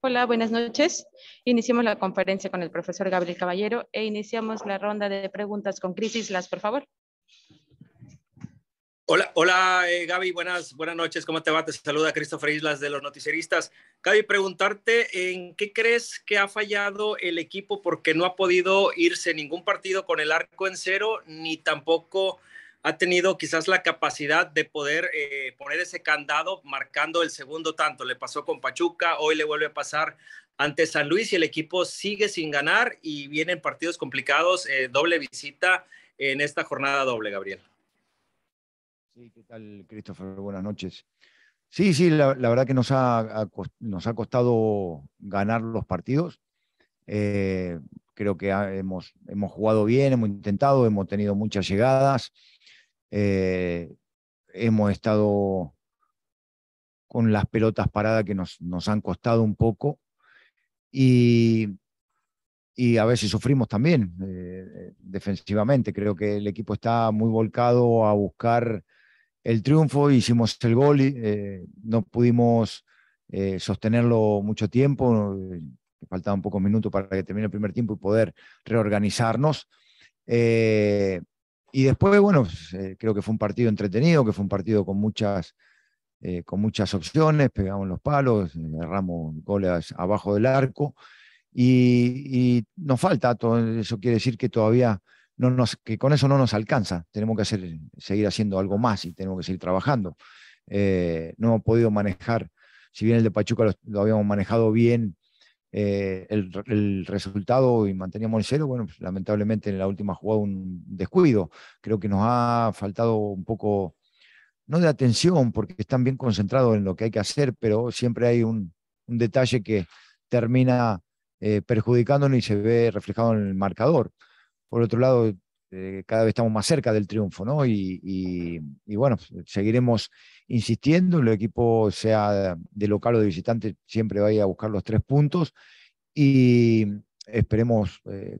Hola, buenas noches. Iniciamos la conferencia con el profesor Gabriel Caballero e iniciamos la ronda de preguntas con Cris Islas, por favor. Hola, hola eh, Gaby, buenas, buenas noches, ¿cómo te va? Te saluda Christopher Islas de los Noticieristas. Gaby, preguntarte en qué crees que ha fallado el equipo porque no ha podido irse ningún partido con el arco en cero ni tampoco ha tenido quizás la capacidad de poder eh, poner ese candado marcando el segundo tanto. Le pasó con Pachuca, hoy le vuelve a pasar ante San Luis y el equipo sigue sin ganar y vienen partidos complicados, eh, doble visita en esta jornada doble, Gabriel. Sí, ¿qué tal, Christopher? Buenas noches. Sí, sí, la, verdad que nos ha, nos ha costado ganar los partidos. Eh, creo que hemos, hemos jugado bien, hemos intentado, hemos tenido muchas llegadas. Eh, hemos estado con las pelotas paradas que nos, nos han costado un poco y, y a veces sufrimos también eh, defensivamente. Creo que el equipo está muy volcado a buscar el triunfo, hicimos el gol, y, eh, no pudimos sostenerlo mucho tiempo, faltaban pocos minutos para que termine el primer tiempo y poder reorganizarnos. Eh, y después, bueno, eh, creo que fue un partido entretenido, que fue un partido con muchas, eh, con muchas opciones, pegamos los palos, agarramos goles abajo del arco. Y, nos falta, todo, eso quiere decir que todavía no nos, que con eso no nos alcanza. Tenemos que hacer, seguir haciendo algo más y tenemos que seguir trabajando. Eh, no hemos podido manejar, si bien el de Pachuca lo habíamos manejado bien eh, el, resultado y manteníamos el cero, bueno, pues, lamentablemente en la última jugada un descuido. Creo que nos ha faltado un poco, no de atención, porque están bien concentrados en lo que hay que hacer, pero siempre hay un, detalle que termina eh, perjudicándonos y se ve reflejado en el marcador. Por otro lado, este, cada vez estamos más cerca del triunfo, ¿no? Y, bueno, seguiremos insistiendo, el equipo sea de local o de visitante siempre vaya a buscar los tres puntos y esperemos eh,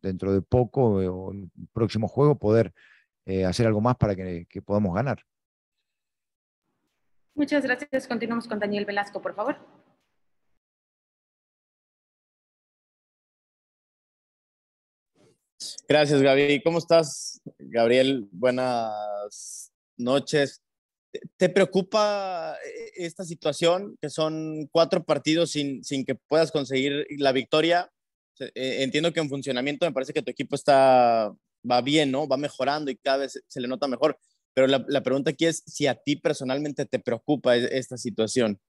dentro de poco o eh, o el próximo juego poder eh, hacer algo más para que podamos ganar. Muchas gracias. Continuamos con Daniel Velasco, por favor. Gracias, Gaby. ¿Cómo estás, Gabriel? Buenas noches. ¿Te preocupa eh, esta situación, que son cuatro partidos sin, que puedas conseguir la victoria? Eh, entiendo que en funcionamiento me parece que tu equipo está, va bien, ¿no? Va mejorando y cada vez se le nota mejor. Pero la, la pregunta aquí es si a ti personalmente te preocupa e, esta situación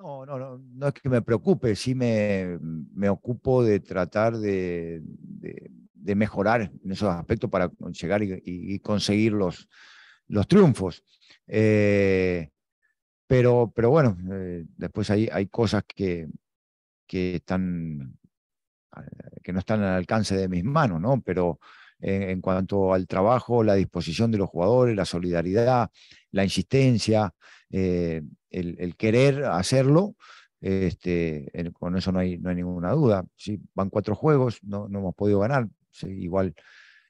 no, no, no, no es que me preocupe, sí me, me ocupo de tratar de, de, mejorar en esos aspectos para llegar y, conseguir los, los triunfos. Eh, pero, pero bueno, eh, después hay, hay cosas que, que, están, que no están al alcance de mis manos, ¿no? Pero, en, cuanto al trabajo, la disposición de los jugadores, la solidaridad, la insistencia, eh, el, querer hacerlo. Este, con eso no hay, no hay ninguna duda. van cuatro juegos, no, no hemos podido ganar. igual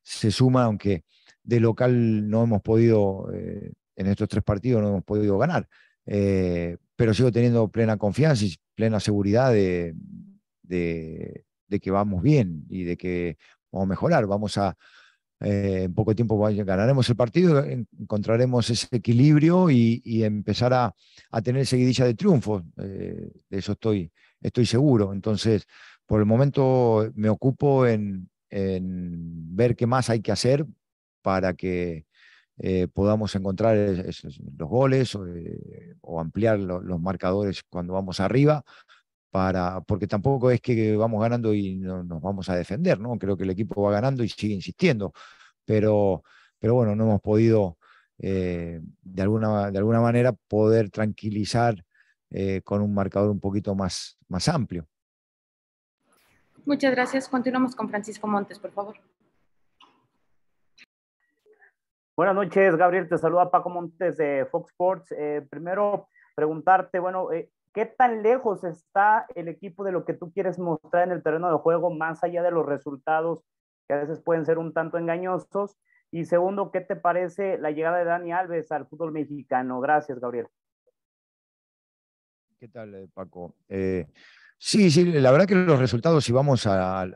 se suma, aunque de local no hemos podido, eh, en estos tres partidos no hemos podido ganar. Eh, pero sigo teniendo plena confianza y plena seguridad de, que vamos bien y de que vamos mejorar, vamos a, eh, en poco tiempo ganaremos el partido, encontraremos ese equilibrio y, empezar a, tener seguidilla de triunfos. Eh, de eso estoy, estoy seguro. Entonces, por el momento me ocupo en, ver qué más hay que hacer para que eh, podamos encontrar los goles o, ampliar los marcadores cuando vamos arriba porque tampoco es que vamos ganando y nos vamos a defender, ¿no? Creo que el equipo va ganando y sigue insistiendo, pero, pero bueno, no hemos podido eh, de, alguna, de alguna manera poder tranquilizar eh, con un marcador un poquito más, más amplio. Muchas gracias. Continuamos con Francisco Montes, por favor. Buenas noches, Gabriel. Te saluda Paco Montes de Fox Sports. Eh, primero, preguntarte, bueno, ¿Qué tan lejos está el equipo de lo que tú quieres mostrar en el terreno de juego, más allá de los resultados que a veces pueden ser un tanto engañosos? Y segundo, ¿qué te parece la llegada de Dani Alves al fútbol mexicano? Gracias, Gabriel. ¿Qué tal, eh, Paco? Eh, sí, sí, la verdad que los resultados, si vamos al,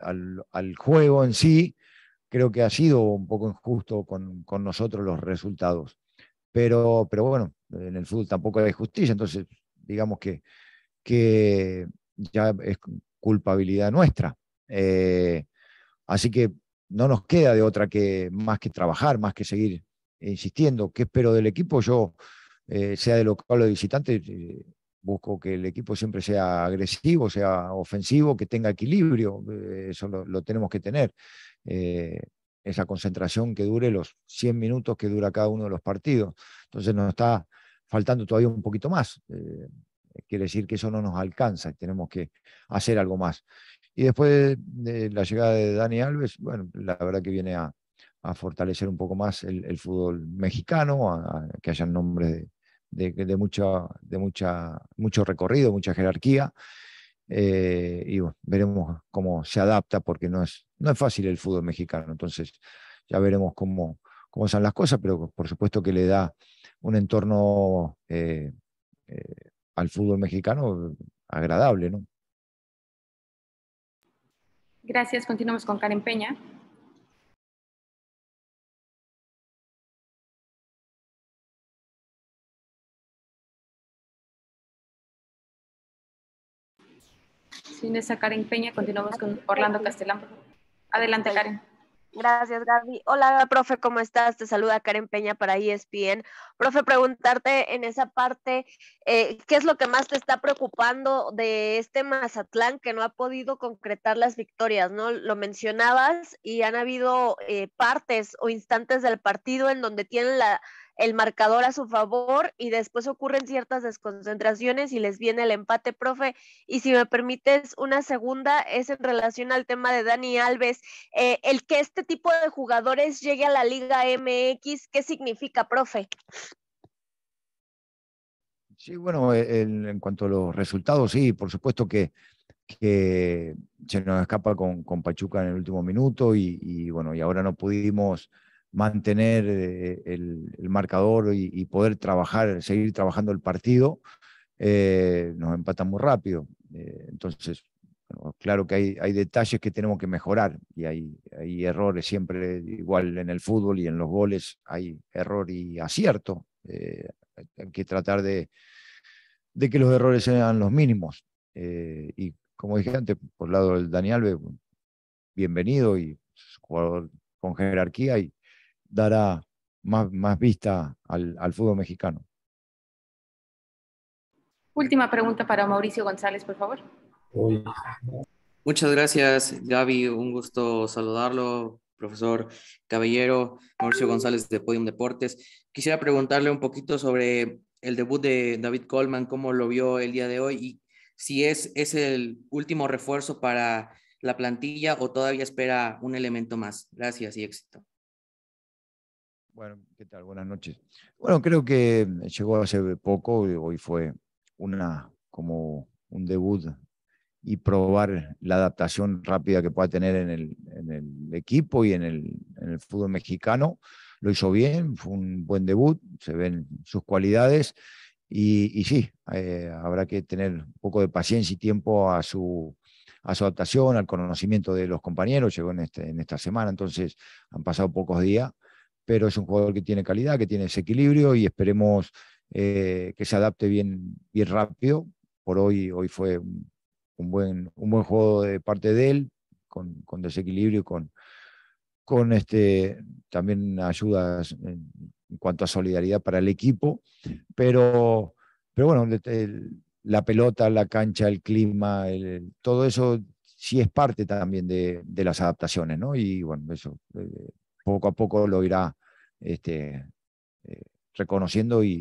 juego en sí, creo que ha sido un poco injusto con, con nosotros los resultados. Pero, pero bueno, en el fútbol tampoco hay justicia, entonces digamos que, que ya es culpabilidad nuestra. Eh, así que no nos queda de otra que más que trabajar, más que seguir insistiendo. ¿Qué espero del equipo? Yo, eh, sea de local o de visitante, eh, busco que el equipo siempre sea agresivo, sea ofensivo, que tenga equilibrio. eso lo, tenemos que tener. esa concentración que dure los 100 minutos que dura cada uno de los partidos. Entonces no está faltando todavía un poquito más. Eh, quiere decir que eso no nos alcanza, y tenemos que hacer algo más. Y después de la llegada de Dani Alves, bueno, la verdad que viene a, fortalecer un poco más el, fútbol mexicano, a, que hayan nombres de, mucha, de mucha, mucho recorrido, mucha jerarquía. Eh, y veremos cómo se adapta, porque no es, no es fácil el fútbol mexicano. Entonces, ya veremos cómo, cómo son las cosas, pero por supuesto que le da un entorno eh, eh, al fútbol mexicano agradable. ¿no? Gracias, continuamos con Karen Peña. Sin esa Karen Peña, continuamos con Orlando Castellán. Adelante, Karen. Gracias, Gaby. Hola, profe, ¿cómo estás? Te saluda Karen Peña para ESPN. Profe, preguntarte en esa parte, eh, ¿qué es lo que más te está preocupando de este Mazatlán que no ha podido concretar las victorias? ¿no? Lo mencionabas y han habido eh, partes o instantes del partido en donde tienen la el marcador a su favor y después ocurren ciertas desconcentraciones y les viene el empate, profe. Y si me permites una segunda, es en relación al tema de Dani Alves. Eh, el que este tipo de jugadores llegue a la Liga MX, ¿qué significa, profe? Sí, bueno, e, en cuanto a los resultados, sí, por supuesto que, se nos escapa con, Pachuca en el último minuto y, y, bueno, y ahora no pudimos mantener eh, el, marcador y, poder trabajar, seguir trabajando el partido, eh, nos empatan muy rápido. Eh, entonces, claro que hay, detalles que tenemos que mejorar y hay, errores siempre, igual en el fútbol y en los goles, hay error y acierto. hay que tratar de, de, que los errores sean los mínimos. y como dije antes, por el lado del Dani Alves, bienvenido y jugador con jerarquía y, dará más, vista al, fútbol mexicano. Última pregunta para Mauricio González, por favor. Muchas gracias, Gaby. Un gusto saludarlo, profesor Caballero, Mauricio González de Podium Deportes. Quisiera preguntarle un poquito sobre el debut de David Coleman, cómo lo vio el día de hoy y si es el último refuerzo para la plantilla o todavía espera un elemento más. Gracias y éxito. Bueno, ¿qué tal? Buenas noches. Bueno, creo que llegó hace poco, y eh, hoy fue una como un debut y probar la adaptación rápida que pueda tener en el, en el equipo y en el, en el, fútbol mexicano. Lo hizo bien, fue un buen debut, se ven sus cualidades y, y sí, eh, habrá que tener un poco de paciencia y tiempo a su, a su adaptación, al conocimiento de los compañeros. Llegó en, este, en esta semana, entonces han pasado pocos días pero es un jugador que tiene calidad, que tiene desequilibrio y esperemos eh, que se adapte bien, y rápido. Por hoy, hoy fue un, buen, un buen juego de parte de él, con, con desequilibrio y con, con este, también ayudas en, cuanto a solidaridad para el equipo, pero, pero bueno, la pelota, la cancha, el clima, todo eso sí es parte también de, las adaptaciones, ¿no? Y bueno, eso, eh, poco a poco lo irá este, eh, reconociendo y,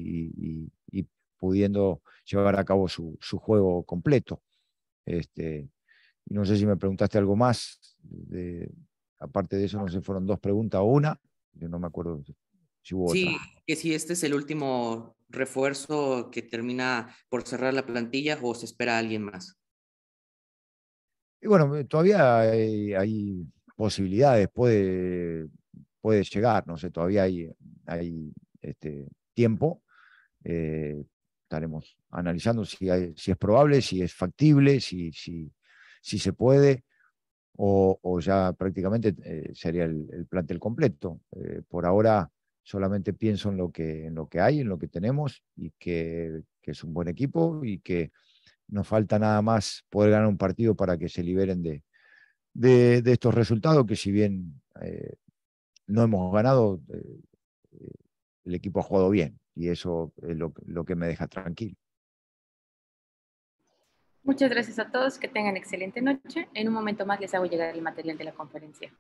pudiendo llevar a cabo su, juego completo. Este, y no sé si me preguntaste algo más. aparte de eso, no sé, fueron dos preguntas o una. Yo no me acuerdo si hubo sí, que si este es el último refuerzo que termina por cerrar la plantilla o se espera alguien más. Y bueno, todavía hay, hay posibilidades. Puede puede llegar, no sé, todavía hay, hay este, tiempo. Eh, estaremos analizando si, es probable, si es factible, si, si, si se puede, o, o ya prácticamente eh, sería el, el, plantel completo. Eh, por ahora solamente pienso en lo, que, en lo que hay, en lo que tenemos, y que, es un buen equipo y que nos falta nada más poder ganar un partido para que se liberen de, de, estos resultados que si bien... Eh, no hemos ganado, eh, eh, el equipo ha jugado bien y eso es lo que me deja tranquilo. Muchas gracias a todos, que tengan excelente noche. En un momento más les hago llegar el material de la conferencia.